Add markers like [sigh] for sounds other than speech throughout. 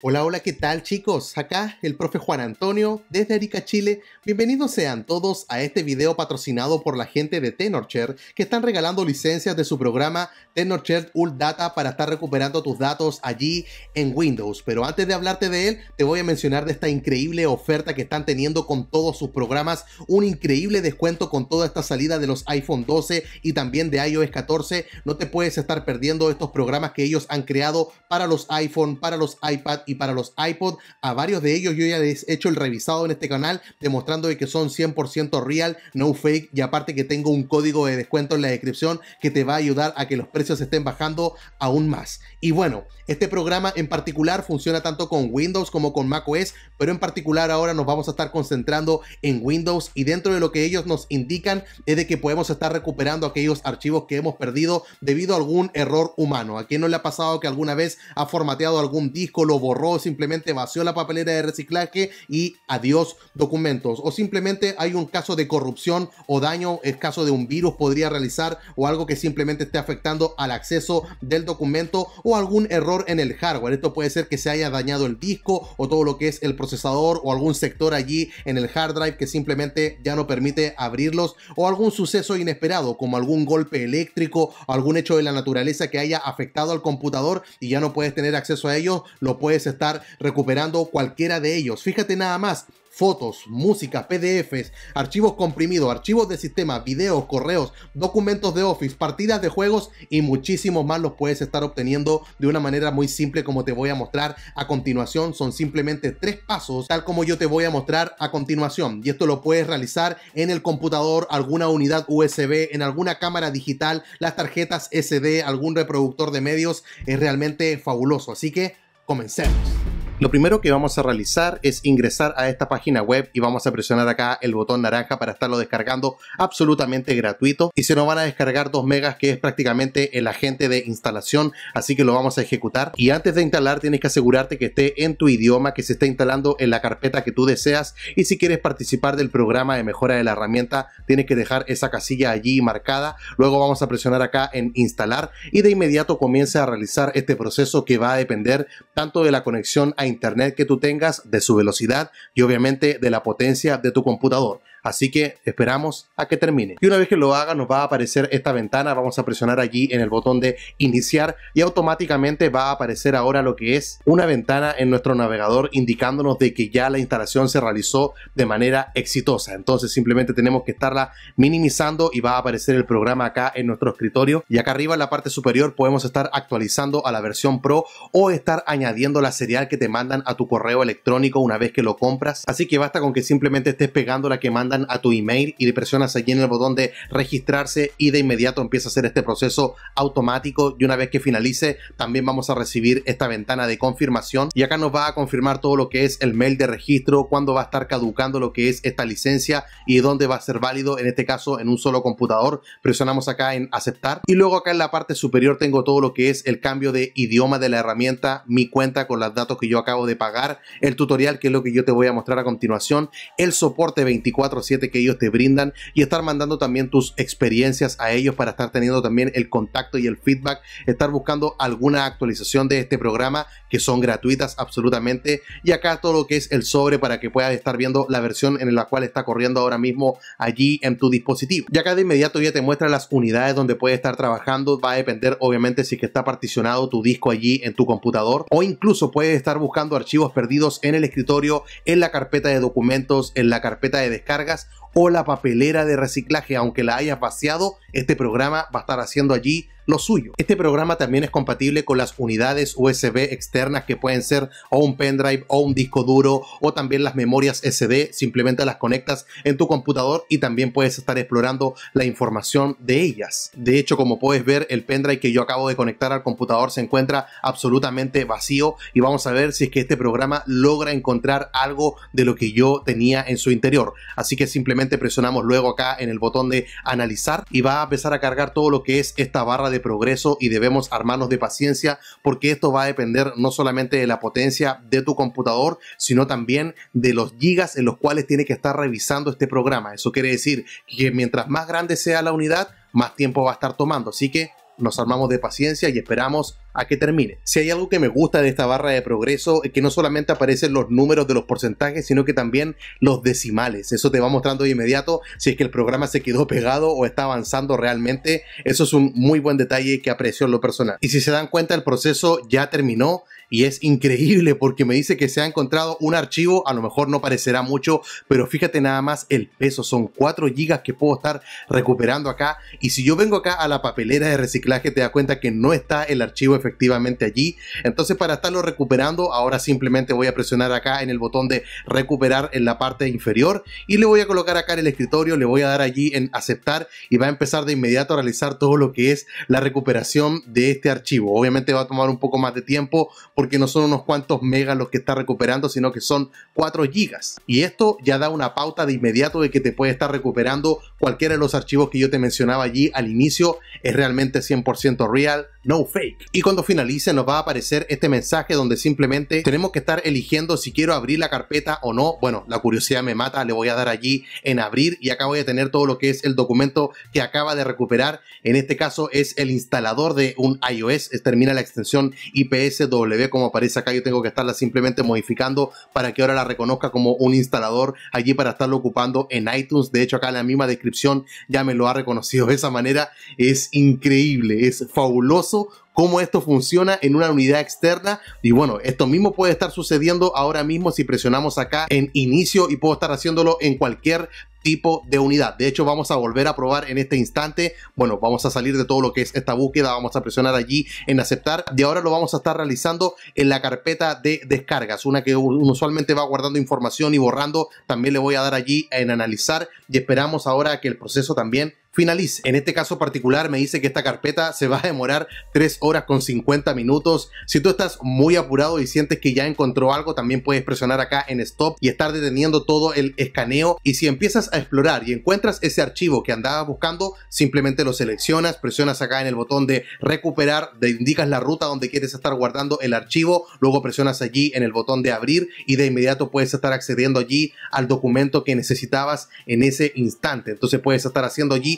Hola, hola, ¿qué tal chicos? Acá el profe Juan Antonio desde Arica, Chile. Bienvenidos sean todos a este video patrocinado por la gente de TenorShare que están regalando licencias de su programa TenorShare ULTDATA Data para estar recuperando tus datos allí en Windows. Pero antes de hablarte de él, te voy a mencionar de esta increíble oferta que están teniendo con todos sus programas. Un increíble descuento con toda esta salida de los iPhone 12 y también de iOS 14. No te puedes estar perdiendo estos programas que ellos han creado para los iPhone, para los iPad y para los iPod. A varios de ellos yo ya les he hecho el revisado en este canal, demostrando que son 100% real, no fake. Y aparte que tengo un código de descuento en la descripción que te va a ayudar a que los precios estén bajando aún más. Y bueno, este programa en particular funciona tanto con Windows como con macOS, pero en particular ahora nos vamos a estar concentrando en Windows y dentro de lo que ellos nos indican es de que podemos estar recuperando aquellos archivos que hemos perdido debido a algún error humano. ¿A quién no le ha pasado que alguna vez ha formateado algún disco, lo borró? robo, simplemente vació la papelera de reciclaje y adiós documentos. O simplemente hay un caso de corrupción o daño, es caso de un virus podría realizar o algo que simplemente esté afectando al acceso del documento o algún error en el hardware. Esto puede ser que se haya dañado el disco o todo lo que es el procesador o algún sector allí en el hard drive que simplemente ya no permite abrirlos o algún suceso inesperado como algún golpe eléctrico o algún hecho de la naturaleza que haya afectado al computador y ya no puedes tener acceso a ellos, lo puedes estar recuperando cualquiera de ellos. Fíjate nada más, fotos, música, PDFs, archivos comprimidos, archivos de sistema, videos, correos, documentos de Office, partidas de juegos y muchísimos más los puedes estar obteniendo de una manera muy simple como te voy a mostrar a continuación. Son simplemente tres pasos tal como yo te voy a mostrar a continuación y esto lo puedes realizar en el computador, alguna unidad USB, en alguna cámara digital, las tarjetas SD, algún reproductor de medios. Es realmente fabuloso. Así que Comencemos. Lo primero que vamos a realizar es ingresar a esta página web y vamos a presionar acá el botón naranja para estarlo descargando absolutamente gratuito y se nos van a descargar dos megas que es prácticamente el agente de instalación así que lo vamos a ejecutar y antes de instalar tienes que asegurarte que esté en tu idioma que se esté instalando en la carpeta que tú deseas y si quieres participar del programa de mejora de la herramienta tienes que dejar esa casilla allí marcada luego vamos a presionar acá en instalar y de inmediato comienza a realizar este proceso que va a depender tanto de la conexión a internet que tú tengas, de su velocidad y obviamente de la potencia de tu computador. Así que esperamos a que termine. Y una vez que lo haga nos va a aparecer esta ventana, vamos a presionar allí en el botón de iniciar y automáticamente va a aparecer ahora lo que es una ventana en nuestro navegador indicándonos de que ya la instalación se realizó de manera exitosa. Entonces simplemente tenemos que estarla minimizando y va a aparecer el programa acá en nuestro escritorio y acá arriba en la parte superior podemos estar actualizando a la versión Pro o estar añadiendo la serial que te mandan a tu correo electrónico una vez que lo compras. Así que basta con que simplemente estés pegando la que mandan a tu email y le presionas aquí en el botón de registrarse y de inmediato empieza a hacer este proceso automático y una vez que finalice también vamos a recibir esta ventana de confirmación y acá nos va a confirmar todo lo que es el mail de registro, cuándo va a estar caducando lo que es esta licencia y dónde va a ser válido, en este caso en un solo computador. Presionamos acá en aceptar y luego acá en la parte superior tengo todo lo que es el cambio de idioma de la herramienta, mi cuenta con los datos que yo acabo de pagar, el tutorial que es lo que yo te voy a mostrar a continuación, el soporte 24 7 que ellos te brindan y estar mandando también tus experiencias a ellos para estar teniendo también el contacto y el feedback, estar buscando alguna actualización de este programa que son gratuitas absolutamente y acá todo lo que es el sobre para que puedas estar viendo la versión en la cual está corriendo ahora mismo allí en tu dispositivo. Y acá de inmediato ya te muestra las unidades donde puedes estar trabajando, va a depender obviamente si que está particionado tu disco allí en tu computador o incluso puedes estar buscando archivos perdidos en el escritorio, en la carpeta de documentos, en la carpeta de descarga o la papelera de reciclaje. Aunque la hayas vaciado, este programa va a estar haciendo allí lo suyo. Este programa también es compatible con las unidades USB externas que pueden ser o un pendrive o un disco duro o también las memorias SD, simplemente las conectas en tu computador y también puedes estar explorando la información de ellas. De hecho, como puedes ver, el pendrive que yo acabo de conectar al computador se encuentra absolutamente vacío y vamos a ver si es que este programa logra encontrar algo de lo que yo tenía en su interior. Así que simplemente presionamos luego acá en el botón de analizar y va a empezar a cargar todo lo que es esta barra de progreso y debemos armarnos de paciencia porque esto va a depender no solamente de la potencia de tu computador, sino también de los gigas en los cuales tiene que estar revisando este programa. Eso quiere decir que mientras más grande sea la unidad, más tiempo va a estar tomando. Así que nos armamos de paciencia y esperamos a que termine. Si hay algo que me gusta de esta barra de progreso es que no solamente aparecen los números de los porcentajes, sino que también los decimales. Eso te va mostrando de inmediato si es que el programa se quedó pegado o está avanzando realmente. Eso es un muy buen detalle que aprecio en lo personal. Y si se dan cuenta, el proceso ya terminó y es increíble porque me dice que se ha encontrado un archivo, a lo mejor no parecerá mucho, pero fíjate nada más el peso, son 4 gigas que puedo estar recuperando acá y si yo vengo acá a la papelera de reciclaje te das cuenta que no está el archivo efectivamente allí, entonces para estarlo recuperando ahora simplemente voy a presionar acá en el botón de recuperar en la parte inferior y le voy a colocar acá en el escritorio, le voy a dar allí en aceptar y va a empezar de inmediato a realizar todo lo que es la recuperación de este archivo, obviamente va a tomar un poco más de tiempo porque no son unos cuantos megas los que está recuperando, sino que son 4 gigas. Y esto ya da una pauta de inmediato de que te puede estar recuperando cualquiera de los archivos que yo te mencionaba allí al inicio. Es realmente 100% real no fake. Y cuando finalice nos va a aparecer este mensaje donde simplemente tenemos que estar eligiendo si quiero abrir la carpeta o no. Bueno, la curiosidad me mata, le voy a dar allí en abrir y acá voy a tener todo lo que es el documento que acaba de recuperar. En este caso es el instalador de un iOS, termina la extensión IPSW como aparece acá. Yo tengo que estarla simplemente modificando para que ahora la reconozca como un instalador allí para estarlo ocupando en iTunes. De hecho, acá en la misma descripción ya me lo ha reconocido de esa manera. Es increíble, es fabuloso cómo esto funciona en una unidad externa. Y bueno, esto mismo puede estar sucediendo ahora mismo si presionamos acá en inicio y puedo estar haciéndolo en cualquier tipo de unidad. De hecho, vamos a volver a probar en este instante. Bueno, vamos a salir de todo lo que es esta búsqueda, vamos a presionar allí en aceptar y ahora lo vamos a estar realizando en la carpeta de descargas, una que usualmente va guardando información y borrando. También le voy a dar allí en analizar y esperamos ahora que el proceso también Finaliz, en este caso particular, me dice que esta carpeta se va a demorar 3 horas con 50 minutos. Si tú estás muy apurado y sientes que ya encontró algo, también puedes presionar acá en Stop y estar deteniendo todo el escaneo. Y si empiezas a explorar y encuentras ese archivo que andabas buscando, simplemente lo seleccionas, presionas acá en el botón de recuperar, te indicas la ruta donde quieres estar guardando el archivo, luego presionas allí en el botón de abrir y de inmediato puedes estar accediendo allí al documento que necesitabas en ese instante. Entonces puedes estar haciendo allí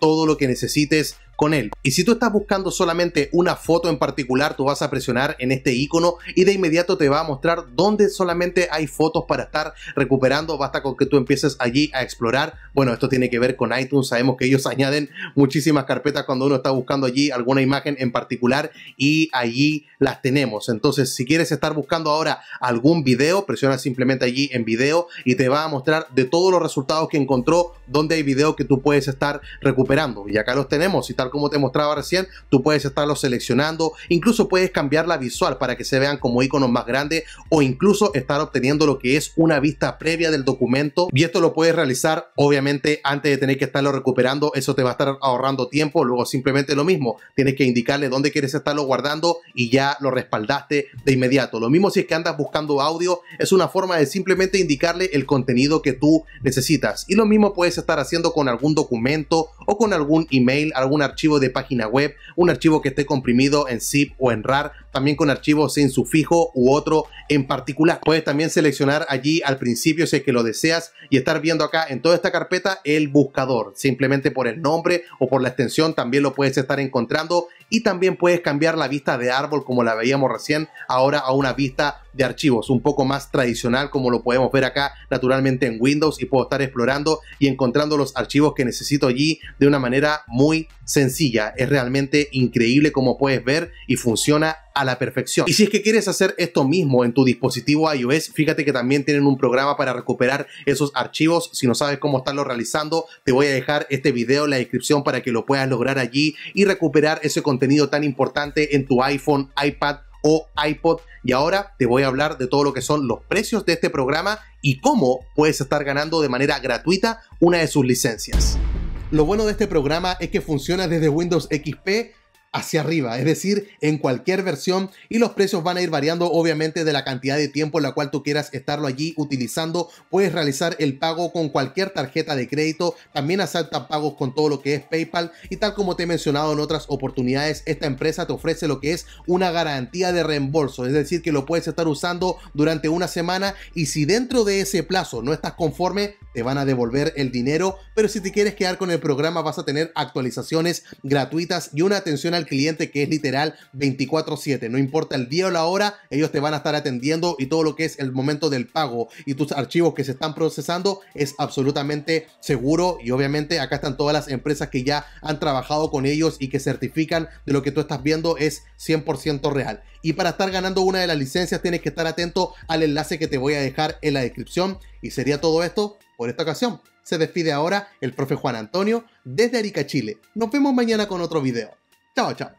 todo lo que necesites con él. Y si tú estás buscando solamente una foto en particular, tú vas a presionar en este icono y de inmediato te va a mostrar dónde solamente hay fotos para estar recuperando. Basta con que tú empieces allí a explorar. Bueno, esto tiene que ver con iTunes. Sabemos que ellos [laughs] añaden muchísimas carpetas cuando uno está buscando allí alguna imagen en particular y allí las tenemos. Entonces, si quieres estar buscando ahora algún video, presiona simplemente allí en video y te va a mostrar de todos los resultados que encontró, dónde hay video que tú puedes estar recuperando y acá los tenemos y tal como te mostraba recién, tú puedes estarlos seleccionando, incluso puedes cambiar la visual para que se vean como iconos más grandes o incluso estar obteniendo lo que es una vista previa del documento. Y esto lo puedes realizar obviamente antes de tener que estarlo recuperando, eso te va a estar ahorrando tiempo, luego simplemente lo mismo, tienes que indicarle dónde quieres estarlo guardando y ya lo respaldaste de inmediato. Lo mismo si es que andas buscando audio, es una forma de simplemente indicarle el contenido que tú necesitas. Y lo mismo puedes estar haciendo con algún documento o con algún email, algún archivo de página web, un archivo que esté comprimido en zip o en RAR, también con archivos sin sufijo u otro en particular. Puedes también seleccionar allí al principio si es que lo deseas y estar viendo acá en toda esta carpeta el buscador. Simplemente por el nombre o por la extensión también lo puedes estar encontrando y también puedes cambiar la vista de árbol como la veíamos recién ahora a una vista de archivos un poco más tradicional como lo podemos ver acá naturalmente en Windows y puedo estar explorando y encontrando los archivos que necesito allí de una manera muy sencilla. Es realmente increíble como puedes ver y funciona a la perfección. Y si es que quieres hacer esto mismo en tu dispositivo iOS, fíjate que también tienen un programa para recuperar esos archivos. Si no sabes cómo estarlo realizando, te voy a dejar este video en la descripción para que lo puedas lograr allí y recuperar ese contenido tan importante en tu iPhone, iPad o iPod. Y ahora te voy a hablar de todo lo que son los precios de este programa y cómo puedes estar ganando de manera gratuita una de sus licencias. Lo bueno de este programa es que funciona desde Windows XP hacia arriba, es decir, en cualquier versión y los precios van a ir variando obviamente de la cantidad de tiempo en la cual tú quieras estarlo allí utilizando, puedes realizar el pago con cualquier tarjeta de crédito, también aceptan pagos con todo lo que es PayPal y tal como te he mencionado en otras oportunidades, esta empresa te ofrece lo que es una garantía de reembolso, es decir, que lo puedes estar usando durante una semana y si dentro de ese plazo no estás conforme, te van a devolver el dinero, pero si te quieres quedar con el programa vas a tener actualizaciones gratuitas y una atención a cliente que es literal 24/7. No importa el día o la hora, ellos te van a estar atendiendo y todo lo que es el momento del pago y tus archivos que se están procesando es absolutamente seguro y obviamente acá están todas las empresas que ya han trabajado con ellos y que certifican de lo que tú estás viendo es 100% real. Y para estar ganando una de las licencias tienes que estar atento al enlace que te voy a dejar en la descripción y sería todo esto por esta ocasión. Se despide ahora el profe Juan Antonio desde Arica, Chile. Nos vemos mañana con otro video. 叫叫。